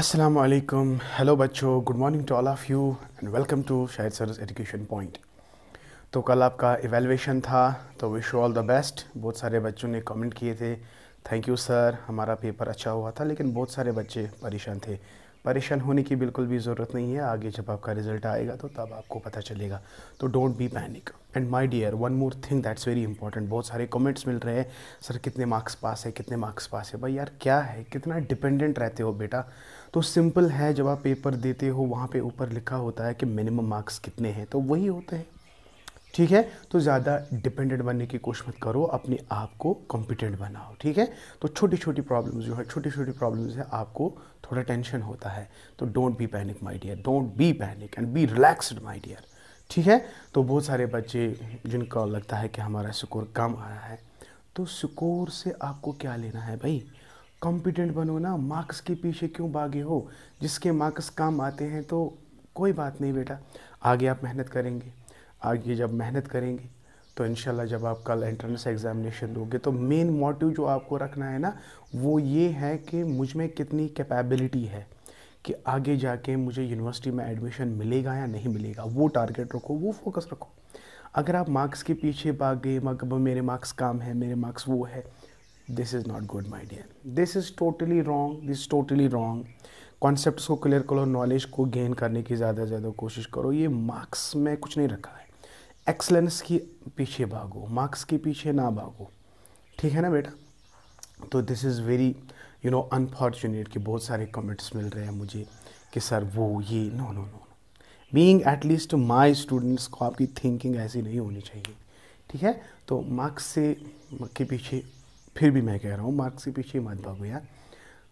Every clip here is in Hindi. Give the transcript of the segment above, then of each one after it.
असलम वालेकुम हेलो बच्चों good morning to all of you and welcome to Shahid sir education point तो कल आपका एवेलेशन था तो wish you all the best बहुत सारे बच्चों ने कमेंट किए थे थैंक यू सर हमारा पेपर अच्छा हुआ था लेकिन बहुत सारे बच्चे परेशान थे परेशान होने की बिल्कुल भी ज़रूरत नहीं है आगे जब आपका रिजल्ट आएगा तो तब आपको पता चलेगा तो don't be panic and my dear one more thing that's very important बहुत सारे कमेंट्स मिल रहे हैं सर कितने मार्क्स पास है कितने मार्क्स पास है भाई यार क्या है कितना डिपेंडेंट रहते हो बेटा तो सिंपल है जब आप पेपर देते हो वहाँ पे ऊपर लिखा होता है कि मिनिमम मार्क्स कितने हैं तो वही होते हैं ठीक है तो ज़्यादा डिपेंडेंट बनने की कोशिश मत करो अपने आप को कॉम्पिटेंट बनाओ ठीक है तो छोटी छोटी प्रॉब्लम्स जो है छोटी छोटी प्रॉब्लम्स है आपको थोड़ा टेंशन होता है तो don't be panic my dear don't be panic and be relaxed my dear ठीक है तो बहुत सारे बच्चे जिनका लगता है कि हमारा स्कोर कम आ रहा है तो स्कोर से आपको क्या लेना है भाई कॉम्पिटेंट बनो ना मार्क्स के पीछे क्यों भागे हो जिसके मार्क्स कम आते हैं तो कोई बात नहीं बेटा आगे आप मेहनत करेंगे आगे जब मेहनत करेंगे तो इन जब आप कल एंट्रेंस एग्ज़ामिनेशन दोगे तो मेन मोटिव जो आपको रखना है ना वो ये है कि मुझ में कितनी कैपेबिलिटी है कि आगे जाके मुझे यूनिवर्सिटी में एडमिशन मिलेगा या नहीं मिलेगा वो टारगेट रखो वो फोकस रखो अगर आप मार्क्स के पीछे भाग गए मतलब मेरे मार्क्स कम है मेरे मार्क्स वो है this is not good my dear this is totally wrong this is totally wrong concept को क्लियर करो नॉलेज को गेन करने की ज़्यादा से ज़्यादा कोशिश करो ये मार्क्स में कुछ नहीं रखा है एक्सलेंस की पीछे भागो मार्क्स के पीछे ना भागो ठीक है ना बेटा तो this is very you know unfortunate कि बहुत सारे कमेंट्स मिल रहे हैं मुझे कि सर वो ये no no no being at least my students को आपकी थिंकिंग ऐसी नहीं होनी चाहिए ठीक है तो मार्क्स से के पीछे फिर भी मैं कह रहा हूँ मार्क्स के पीछे मत भागो यार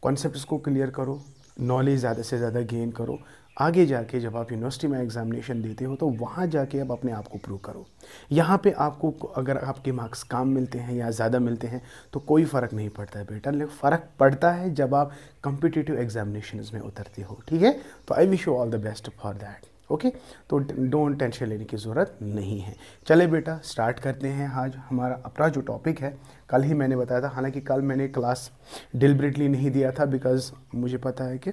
कॉन्सेप्ट को क्लियर करो नॉलेज ज़्यादा से ज़्यादा गेन करो आगे जाके जब आप यूनिवर्सिटी में एग्ज़ामिनेशन देते हो तो वहाँ जाके आप अपने आप को प्रूव करो यहाँ पे आपको अगर आपके मार्क्स काम मिलते हैं या ज़्यादा मिलते हैं तो कोई फ़र्क नहीं पड़ता है बेटा लेकिन फ़र्क पड़ता है जब आप कंपिटेटिव एग्जामिनेशन में उतरते हो ठीक है तो I wish you all the best for that okay तो डोंट टेंशन लेने की ज़रूरत नहीं है चले बेटा स्टार्ट करते हैं आज हमारा अपना जो टॉपिक है कल ही मैंने बताया था हालांकि कल मैंने क्लास डिलिब्रेटली नहीं दिया था बिकॉज़ मुझे पता है कि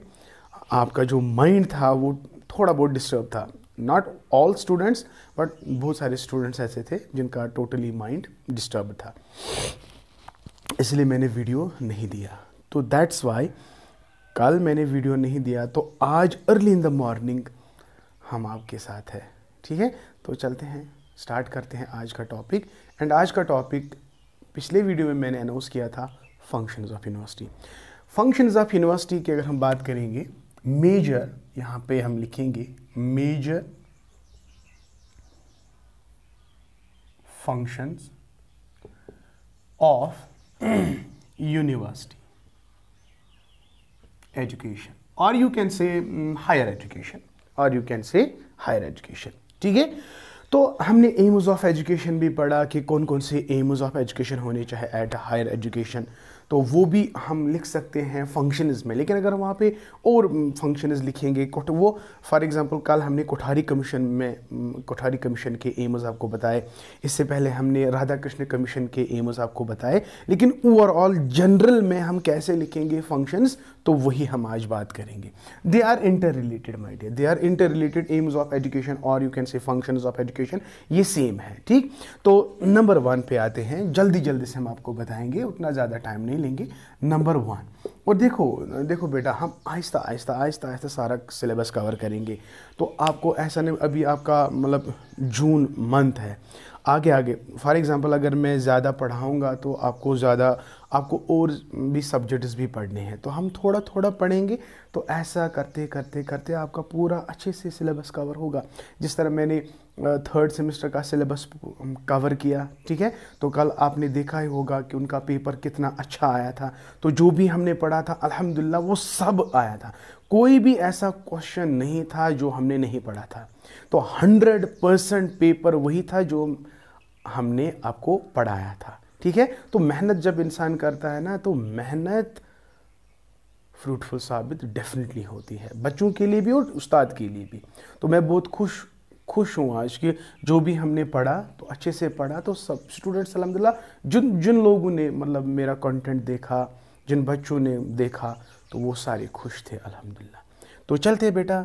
आपका जो माइंड था वो थोड़ा बहुत डिस्टर्ब था नॉट ऑल स्टूडेंट्स बट बहुत सारे स्टूडेंट्स ऐसे थे जिनका टोटली माइंड डिस्टर्ब था इसलिए मैंने वीडियो नहीं दिया तो दैट्स वाई कल मैंने वीडियो नहीं दिया तो आज अर्ली इन द मॉर्निंग हम आपके साथ है ठीक है तो चलते हैं स्टार्ट करते हैं आज का टॉपिक एंड आज का टॉपिक पिछले वीडियो में मैंने अनाउंस किया था functions of university functions of university की अगर हम बात करेंगे मेजर यहां पे हम लिखेंगे major functions of university education और you can say higher education और you can say higher education ठीक है तो हमने एम्स ऑफ एजुकेशन भी पढ़ा कि कौन कौन से एम्स ऑफ एजुकेशन होने चाहिए एट हायर एजुकेशन तो वो भी हम लिख सकते हैं फंक्शनज में लेकिन अगर हम वहाँ पे और फंक्शनज लिखेंगे वो फॉर एग्जांपल कल हमने कोठारी कमीशन में कोठारी कमीशन के एम्स आपको बताए इससे पहले हमने राधा कृष्ण कमीशन के एम्स आपको बताए लेकिन ओवरऑल जनरल में हम कैसे लिखेंगे फंक्शंस तो वही हम आज बात करेंगे they are inter related my dear they are inter related aims of education और you can say function of education ये सेम है ठीक तो नंबर वन पे आते हैं जल्दी जल्दी से हम आपको बताएंगे उतना ज़्यादा टाइम नहीं लेंगे नंबर वन और देखो देखो बेटा हम आहिस्ता आहिस्ता आहिस्ता आहिस्ता सारा सिलेबस कवर करेंगे तो आपको ऐसा नहीं अभी आपका मतलब जून मंथ है आगे आगे फॉर एग्ज़ाम्पल अगर मैं ज़्यादा पढ़ाऊँगा तो आपको ज़्यादा आपको और भी सब्जेक्ट्स भी पढ़ने हैं तो हम थोड़ा थोड़ा पढ़ेंगे तो ऐसा करते करते करते आपका पूरा अच्छे से सिलेबस कवर होगा जिस तरह मैंने थर्ड सेमेस्टर का सिलेबस कवर किया ठीक है तो कल आपने देखा ही होगा कि उनका पेपर कितना अच्छा आया था तो जो भी हमने पढ़ा था अल्हम्दुलिल्लाह वो सब आया था कोई भी ऐसा क्वेश्चन नहीं था जो हमने नहीं पढ़ा था तो हंड्रेड परसेंट पेपर वही था जो हमने आपको पढ़ाया था ठीक है तो मेहनत जब इंसान करता है ना तो मेहनत फ्रूटफुल साबित डेफिनेटली होती है बच्चों के लिए भी और उस्ताद के लिए भी तो मैं बहुत खुश खुश हूँ आज कि जो भी हमने पढ़ा तो अच्छे से पढ़ा तो सब स्टूडेंट्स अलहमदिल्ला जिन जिन लोगों ने मतलब मेरा कंटेंट देखा जिन बच्चों ने देखा तो वो सारे खुश थे अलहमदिल्ला तो चलते बेटा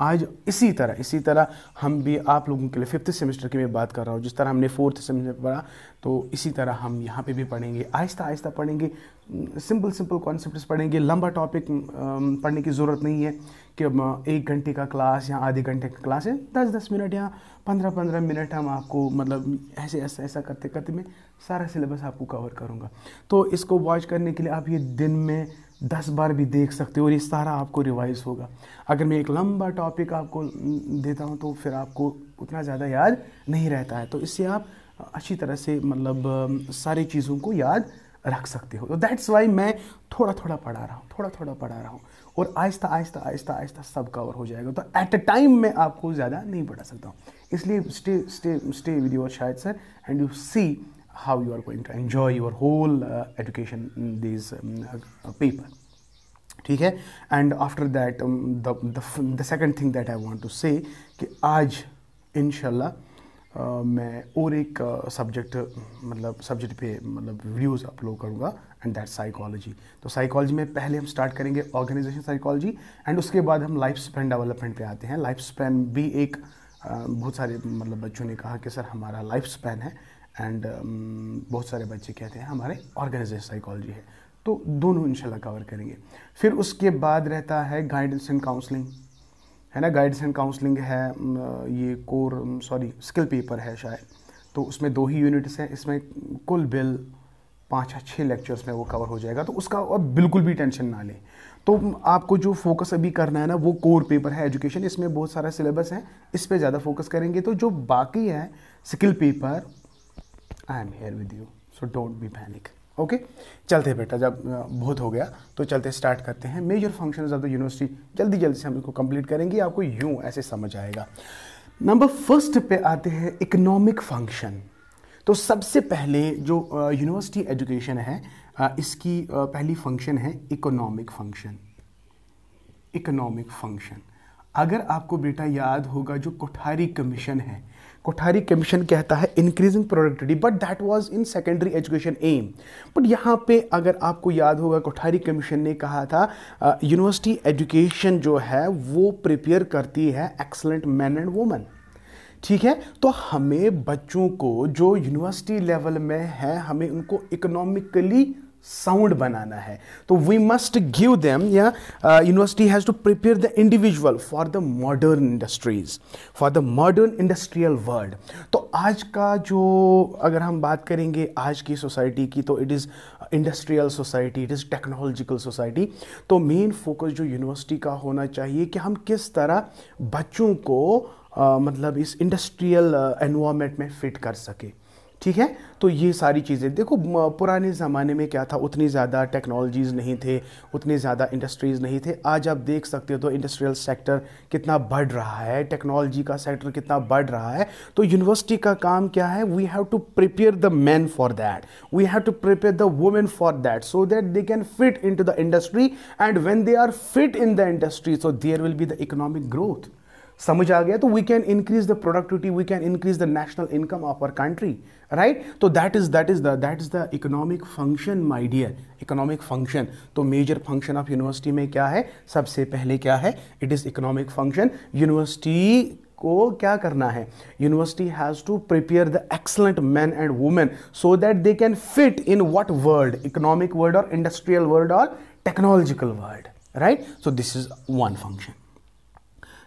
आज इसी तरह इसी तरह हम भी आप लोगों के लिए फिफ्थ सेमेस्टर की मैं बात कर रहा हूँ जिस तरह हमने फोर्थ सेमेस्टर पढ़ा तो इसी तरह हम यहाँ पे भी पढ़ेंगे आहिस्ता आहिस्ता पढ़ेंगे सिंपल सिंपल कॉन्सेप्ट पढ़ेंगे लंबा टॉपिक पढ़ने की ज़रूरत नहीं है कि एक घंटे का क्लास या आधे घंटे का क्लास है दस दस मिनट या पंद्रह पंद्रह मिनट हम आपको मतलब ऐसे ऐसा ऐसा करते करते मैं सारा सिलेबस आपको कवर करूँगा तो इसको वॉच करने के लिए आप ये दिन में दस बार भी देख सकते हो और ये सारा आपको रिवाइज होगा अगर मैं एक लंबा टॉपिक आपको देता हूँ तो फिर आपको उतना ज़्यादा याद नहीं रहता है तो इससे आप अच्छी तरह से मतलब सारी चीज़ों को याद रख सकते हो तो दैट्स वाई मैं थोड़ा थोड़ा पढ़ा रहा हूँ थोड़ा थोड़ा पढ़ा रहा हूँ और आहिस्ता आहिस्ता आहिस्ता आहिस्ता सब कवर हो जाएगा तो एट अ टाइम मैं आपको ज़्यादा नहीं पढ़ा सकता हूँ इसलिए stay stay stay with your Shahid sir and you see how you are going to enjoy your whole education education paper um, uh, ठीक है and after that the second thing that I want to say आज इनशाला मैं और एक सब्जेक्ट मतलब सब्जेक्ट पे मतलब वीडियोस अपलोड करूँगा एंड दैट साइकोलॉजी तो साइकोलॉजी में पहले हम स्टार्ट करेंगे ऑर्गेनाइजेशन साइकोलॉजी एंड उसके बाद हम लाइफ स्पैन डेवलपमेंट पे आते हैं लाइफ स्पैन भी एक बहुत सारे मतलब बच्चों ने कहा कि सर हमारा लाइफ स्पैन है एंड बहुत सारे बच्चे कहते हैं हमारे ऑर्गेनाइजेशन साइकोलॉजी है तो दोनों इंशाल्लाह कवर करेंगे फिर उसके बाद रहता है गाइडेंस एंड काउंसलिंग है ना गाइड्स एंड काउंसलिंग है ये कोर सॉरी स्किल पेपर है शायद तो उसमें दो ही यूनिट्स हैं इसमें कुल बिल पाँच या छः लेक्चर्स में वो कवर हो जाएगा तो उसका अब बिल्कुल भी टेंशन ना लें तो आपको जो फोकस अभी करना है ना वो कोर पेपर है एजुकेशन इसमें बहुत सारा सिलेबस है इस पर ज़्यादा फोकस करेंगे तो जो बाकी है skill paper I am here with you so don't be panic okay चलते बेटा जब बहुत हो गया तो चलते स्टार्ट करते हैं major function of the university जल्दी जल्दी से हम इसको कंप्लीट करेंगे आपको यूं ऐसे समझ आएगा नंबर फर्स्ट पे आते हैं इकोनॉमिक फंक्शन तो सबसे पहले जो यूनिवर्सिटी एजुकेशन है uh, इसकी uh, पहली फंक्शन है इकोनॉमिक फंक्शन इकोनॉमिक फंक्शन अगर आपको बेटा याद होगा जो कोठारी कमीशन है कोठारी कमीशन कहता है increasing productivity but that was in secondary education um but यहाँ पे अगर आपको याद होगा कोठारी कमीशन ने कहा था यूनिवर्सिटी uh, एजुकेशन जो है वो प्रिपेयर करती है एक्सलेंट मैन एंड वुमेन ठीक है तो हमें बच्चों को जो यूनिवर्सिटी लेवल में है हमें उनको इकोनॉमिकली साउंड बनाना है तो वी मस्ट गिव देम या university has to prepare the individual for the modern industries for the modern industrial world तो आज का जो अगर हम बात करेंगे आज की सोसाइटी की तो it is industrial society it is technological society तो मेन फोकस जो यूनिवर्सिटी का होना चाहिए कि हम किस तरह बच्चों को uh, मतलब इस इंडस्ट्रियल एनवायरमेंट uh, में फिट कर सकें ठीक है तो ये सारी चीज़ें देखो पुराने ज़माने में क्या था उतनी ज़्यादा टेक्नोलॉजीज़ नहीं थे उतने ज़्यादा इंडस्ट्रीज़ नहीं थे आज आप देख सकते हो तो इंडस्ट्रियल सेक्टर कितना बढ़ रहा है टेक्नोलॉजी का सेक्टर कितना बढ़ रहा है तो यूनिवर्सिटी का काम क्या है we have to prepare the man for that we have to prepare the women for that so that they can fit in to the industry and when they are fit in the industry so there will be the economic growth समझ आ गया तो we can increase the productivity we can increase the national income of our country right तो that is that is the that is the economic function my dear economic function तो मेजर फंक्शन ऑफ यूनिवर्सिटी में क्या है सबसे पहले क्या है it is economic function university को क्या करना है university has to prepare the excellent man and women so that they can fit in what world economic world और इंडस्ट्रियल वर्ल्ड और technological world right so this is one function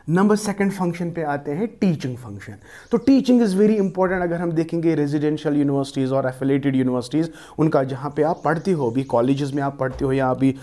number second function पे आते हैं टीचिंग फंक्शन तो टीचिंग इज़ वेरी इंपॉर्टेंट अगर हम देखेंगे रेजिडेंशियल यूनिवर्सिटीज़ और एफिलेटेड यूनिवर्सिटीज़ उनका जहाँ पे आप पढ़ते हो अभी कॉलेजेस में आप पढ़ते हो या अभी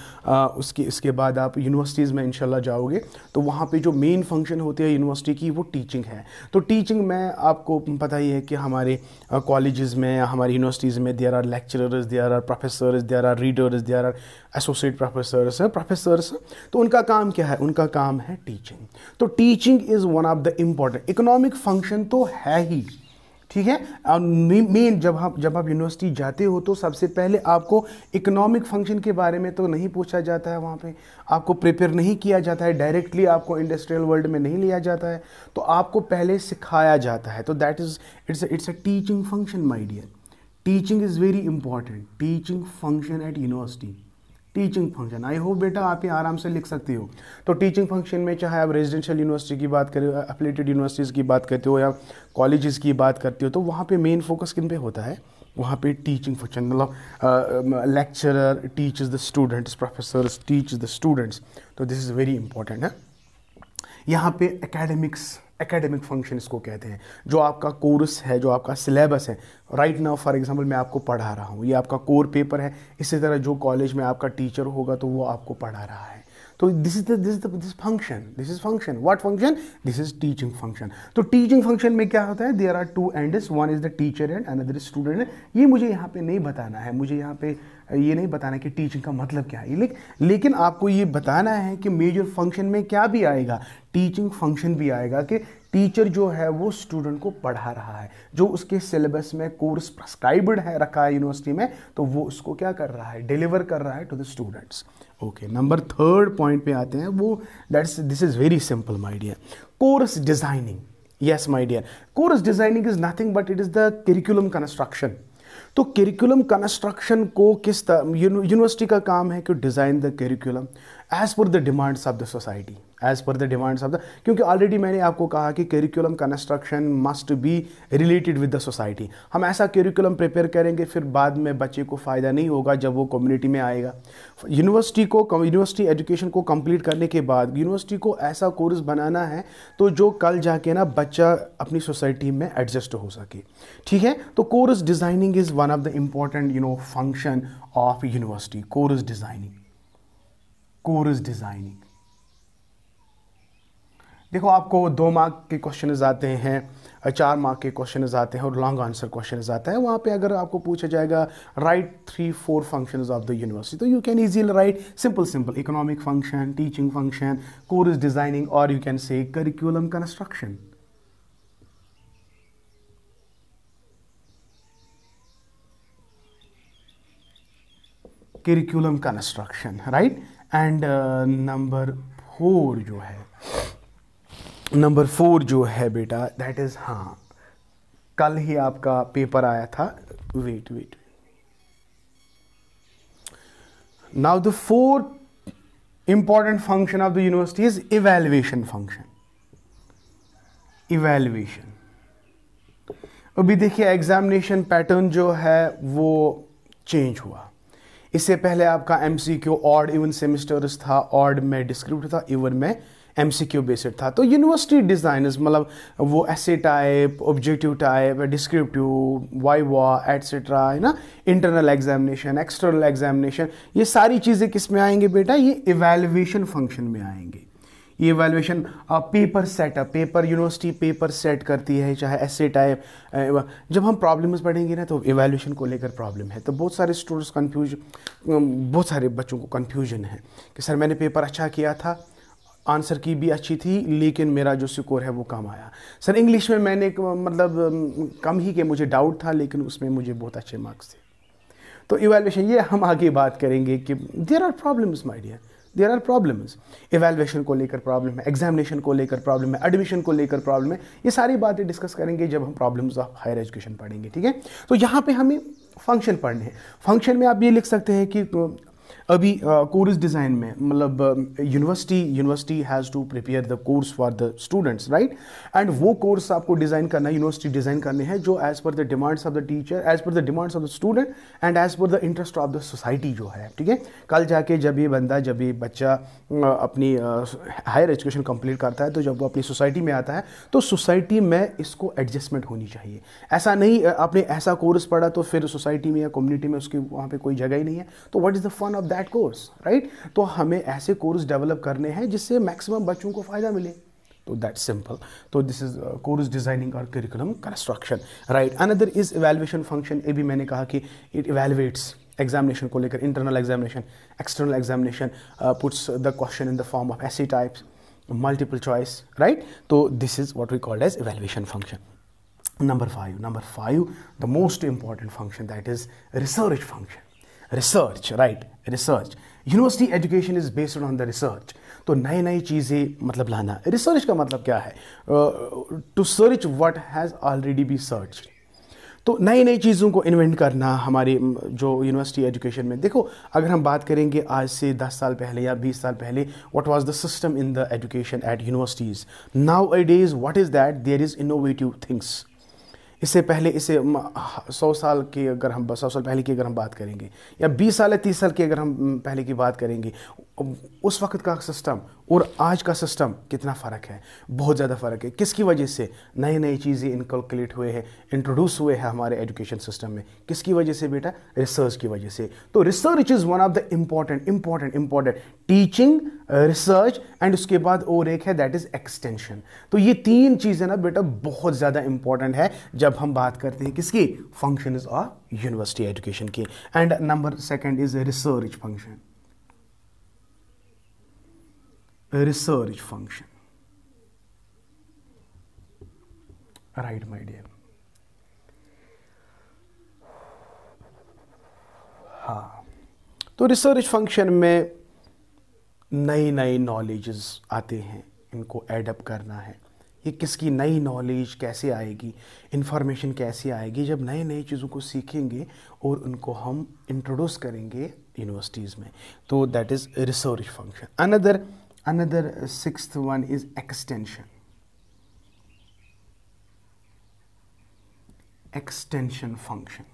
उसके इसके बाद आप यूनिवर्सिटीज़ में इंशाल्लाह जाओगे तो वहाँ पे जो मेन फंक्शन होती है यूनिवर्सिटी की वो टीचिंग है तो टीचिंग में आपको पता ही है कि हमारे कॉलेजेस में हमारी यूनिवर्सिटीज़ में there are lecturers there are professors there are readers there are associate professors professors तो उनका काम क्या है उनका काम है टीचिंग तो teaching is one of the important economic function तो है ही ठीक है और मेन जब आप जब आप यूनिवर्सिटी जाते हो तो सबसे पहले आपको इकोनॉमिक फंक्शन के बारे में तो नहीं पूछा जाता है वहाँ पे आपको प्रिपेयर नहीं किया जाता है डायरेक्टली आपको इंडस्ट्रियल वर्ल्ड में नहीं लिया जाता है तो आपको पहले सिखाया जाता है तो that is it's it's a teaching function my dear teaching is very important teaching function at university teaching function I hope बेटा आप ये आराम से लिख सकती हो तो टीचिंग फंक्शन में चाहे आप रेजिडेंशियल यूनिवर्सिटी की बात करें अपलेटेड यूनिवर्सिटीज़ की बात करते हो या कॉलेजेस की बात करते हो तो वहाँ पे मेन फोकस किन पे होता है वहाँ पे टीचिंग फंक्शन मतलब lecturer teach the students professor teach the students तो दिस इज़ वेरी इंपॉर्टेंट है यहाँ पे एकेडमिक्स एकेडमिक फंक्शन इसको कहते हैं जो आपका कोर्स है जो आपका सिलेबस है राइट नाउ फॉर एग्जांपल मैं आपको पढ़ा रहा हूँ ये आपका कोर पेपर है इसी तरह जो कॉलेज में आपका टीचर होगा तो वो आपको पढ़ा रहा है तो this is this is this function this is function what function this is teaching function तो टीचिंग फंक्शन में क्या होता है there are two and one is the teacher and another student ये मुझे यहाँ पे नहीं बताना है मुझे यहाँ पे ये नहीं बताना कि टीचिंग का मतलब क्या है लेकिन लेकिन आपको ये बताना है कि मेजर फंक्शन में क्या भी आएगा टीचिंग फंक्शन भी आएगा कि टीचर जो है वो स्टूडेंट को पढ़ा रहा है जो उसके सिलेबस में कोर्स प्रस्क्राइब्ड है रखा है यूनिवर्सिटी में तो वो उसको क्या कर रहा है डिलीवर कर रहा है to the students okay number third point पे आते हैं वो that's this is very simple my dear course designing yes my dear course designing is nothing but it is the curriculum construction तो करिकुलम कंस्ट्रक्शन को किस यूनिवर्सिटी का काम है कि design the curriculum as per the demands of the society as per the demands of the क्योंकि ऑलरेडी मैंने आपको कहा कि curriculum construction must be related with the society हम ऐसा करिकुलम प्रिपेयर करेंगे फिर बाद में बच्चे को फ़ायदा नहीं होगा जब वो कम्युनिटी में आएगा यूनिवर्सिटी को यूनिवर्सिटी एजुकेशन को कंप्लीट करने के बाद यूनिवर्सिटी को ऐसा कोर्स बनाना है तो जो कल जाके ना बच्चा अपनी सोसाइटी में एडजस्ट हो सके ठीक है तो course designing is one of the important you know function of university course designing course designing देखो आपको दो मार्क के क्वेश्चन आते हैं चार मार्क के क्वेश्चन आते हैं और लॉन्ग आंसर क्वेश्चन आता है वहाँ पे अगर आपको पूछा जाएगा write three four function of the university तो you can easily write simple simple economic function teaching function course designing और you can say curriculum construction curriculum construction right and number four जो है नंबर फोर जो है बेटा दैट इज़ हाँ कल ही आपका पेपर आया था wait wait now the four important function of the university is evaluation function evaluation अभी देखिए एग्जामिनेशन पैटर्न जो है वो चेंज हुआ इससे पहले आपका M C Q odd even semesters था ऑड में डिस्क्रिप्ट था इवन में एम सी क्यू बेस्ड था तो यूनिवर्सिटी डिज़ाइनर्स मतलब वो essay type objective type descriptive viva etcetera है ना इंटरनल एग्जामिनेशन एक्सटर्नल एग्जामिनेशन ये सारी चीज़ें किस में आएंगे बेटा ये इवेलुएशन फंक्शन में आएंगे ये evaluation paper setup paper university paper set करती है चाहे ऐसे टाइप जब हम प्रॉब्लम्स पढ़ेंगे ना तो इवेलुएशन को लेकर प्रॉब्लम है तो बहुत सारे स्टूडेंट्स कन्फ्यूज बहुत सारे बच्चों को कन्फ्यूजन है कि सर मैंने पेपर अच्छा किया था आंसर की भी अच्छी थी लेकिन मेरा जो स्कोर है वो कम आया सर इंग्लिश में मैंने मतलब कम ही के मुझे डाउट था लेकिन उसमें मुझे बहुत अच्छे मार्क्स थे तो इवेलुएशन ये हम आगे बात करेंगे कि there are problems my dear there are problems evaluation को लेकर प्रॉब्लम है एग्जामिनेशन को लेकर प्रॉब्लम है एडमिशन को लेकर प्रॉब्लम है ये सारी बातें डिस्कस करेंगे जब हम प्रॉब्लम्स ऑफ हायर एजुकेशन पढ़ेंगे ठीक है तो यहाँ पे हमें फंक्शन पढ़ने हैं फंक्शन में आप ये लिख सकते हैं कि अभी कोर्स डिज़ाइन में मतलब university university has to prepare the course for the students right and वो कोर्स आपको डिज़ाइन करना यूनिवर्सिटी डिज़ाइन करने हैं जो as per the demands of the teacher as per the demands of the student and as per the interest of the society जो है ठीक है कल जाके जब ये बंदा जब ये बच्चा अपनी हायर एजुकेशन कंप्लीट करता है तो जब वो अपनी सोसाइटी में आता है तो सोसाइटी में इसको एडजस्टमेंट होनी चाहिए ऐसा नहीं आपने ऐसा कोर्स पढ़ा तो फिर सोसाइटी में या कम्युनिटी में उसकी वहाँ पर कोई जगह ही नहीं है तो what is the fun of that course right तो हमें ऐसे कोर्स डेवलप करने हैं जिससे मैक्सिमम बच्चों को फ़ायदा मिले तो दैट सिंपल तो दिस इज कोर्स डिजाइनिंग और curriculum construction right another is evaluation function ये भी मैंने कहा कि इट इवेल्युएट्स एग्जामिनेशन को लेकर internal examination external examination puts the question in the form of essay types multiple choice right तो this is what we called as evaluation function number five number five the most important function that is research function research right research university education is based on the research तो नई नई चीज़ें मतलब लाना रिसर्च का मतलब क्या है to search what has already be search तो नई नई चीज़ों को इन्वेंट करना हमारे जो यूनिवर्सिटी एजुकेशन में देखो अगर हम बात करेंगे आज से 10 साल पहले या 20 साल पहले what was the system in the education at universities nowadays what is that there is innovative things इससे पहले इसे सौ साल की अगर हम सौ साल पहले की अगर हम बात करेंगे या बीस साल या तीस साल की अगर हम पहले की बात करेंगे उस वक्त का सिस्टम और आज का सिस्टम कितना फ़र्क है बहुत ज़्यादा फ़र्क है किसकी वजह से नई नई चीज़ें इनकलकुलेट हुए हैं इंट्रोड्यूस हुए हैं हमारे एजुकेशन सिस्टम में किसकी वजह से बेटा रिसर्च की वजह से तो research is one of the important important important teaching research and उसके बाद और एक है दैट इज़ एक्सटेंशन तो ये तीन चीज़ें ना बेटा बहुत ज़्यादा इंपॉर्टेंट है जब हम बात करते हैं किसकी फंक्शन ऑफ यूनिवर्सिटी एजुकेशन की and number second is research function research function. Right, my dear. हाँ तो रिसर्च फंक्शन में नई नई नॉलेजेस आते हैं इनको एडअप करना है ये किसकी नई नॉलेज कैसे आएगी इन्फॉर्मेशन कैसे आएगी जब नए नए चीज़ों को सीखेंगे और उनको हम इंट्रोड्यूस करेंगे यूनिवर्सिटीज़ में तो that is research function another Another sixth one is extension. Extension function.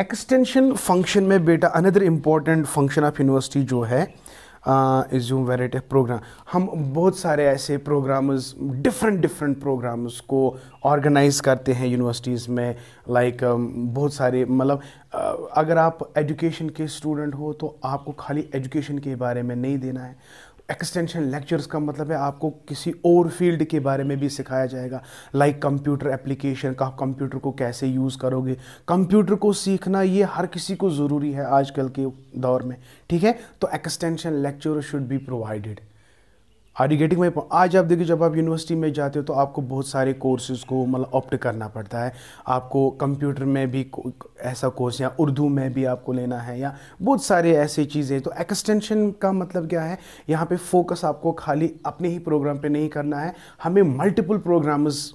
Extension function में बेटा another important function of university जो है जूम वेरेटिव प्रोग्राम हम बहुत सारे ऐसे प्रोग्राम्स डिफरेंट डिफरेंट प्रोग्राम्स को ऑर्गेनाइज करते हैं यूनिवर्सिटीज़ में लाइक like, um, बहुत सारे मतलब अगर आप एजुकेशन के स्टूडेंट हो तो आपको खाली एजुकेशन के बारे में नहीं देना है एक्सटेंशन लेक्चर्स का मतलब है आपको किसी और फील्ड के बारे में भी सिखाया जाएगा लाइक कंप्यूटर एप्लीकेशन का कंप्यूटर को कैसे यूज़ करोगे कंप्यूटर को सीखना ये हर किसी को ज़रूरी है आजकल के दौर में ठीक है तो extension lecture should be provided are you getting my आज आप देखिए जब आप यूनिवर्सिटी में जाते हो तो आपको बहुत सारे कोर्सेज़ को मतलब ऑप्ट करना पड़ता है आपको कंप्यूटर में भी ऐसा कोर्स या उर्दू में भी आपको लेना है या बहुत सारे ऐसे चीज़ें तो एक्सटेंशन का मतलब क्या है यहाँ पे फोकस आपको खाली अपने ही प्रोग्राम पे नहीं करना है हमें मल्टीपल प्रोग्राम्स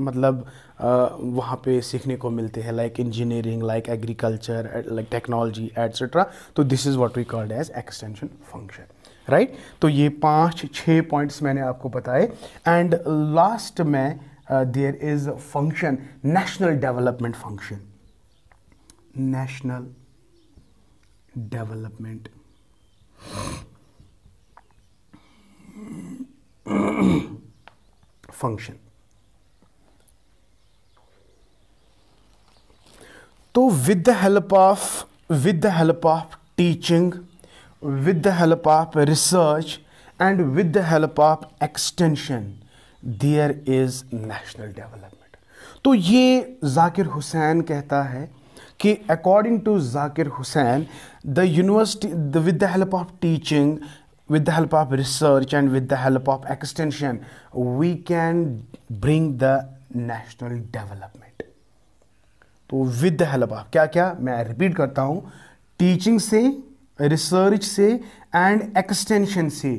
मतलब वहाँ पे सीखने को मिलते हैं like engineering like agriculture like technology etcetera तो this is what we called as extension function right तो ये पाँच छः पॉइंट्स मैंने आपको बताए एंड लास्ट में there is function national development function national development function तो with the help of with the help of teaching with the help of research and with the help of extension there is national development तो ये जाकिर हुसैन कहता है कि according to Zakir Hussain the university the with the help of teaching with the help of research and with the help of extension we can bring the national development तो विद द हेल्प ऑफ क्या क्या मैं रिपीट करता हूं टीचिंग से रिसर्च से एंड एक्सटेंशन से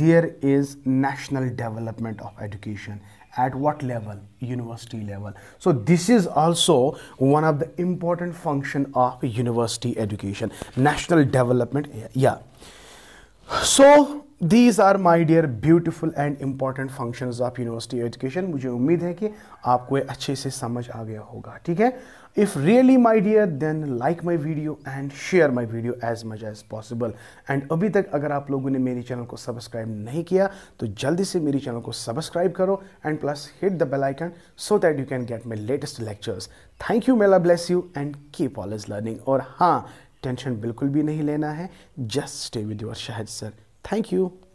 there is national development of education at what level university level so this is also one of the important function of university education national development या so these are my dear beautiful and important function of university education मुझे उम्मीद है कि आपको अच्छे से समझ आ गया होगा ठीक है if really my dear then like my video and share my video as much as possible and अभी तक अगर आप लोगों ने मेरे चैनल को सब्सक्राइब नहीं किया तो जल्दी से मेरे चैनल को सब्सक्राइब करो and plus hit the bell icon so that you can get my latest lectures thank you मेला bless you and keep all is learning और हाँ टेंशन बिल्कुल भी नहीं लेना है just stay with your Shahid sir thank you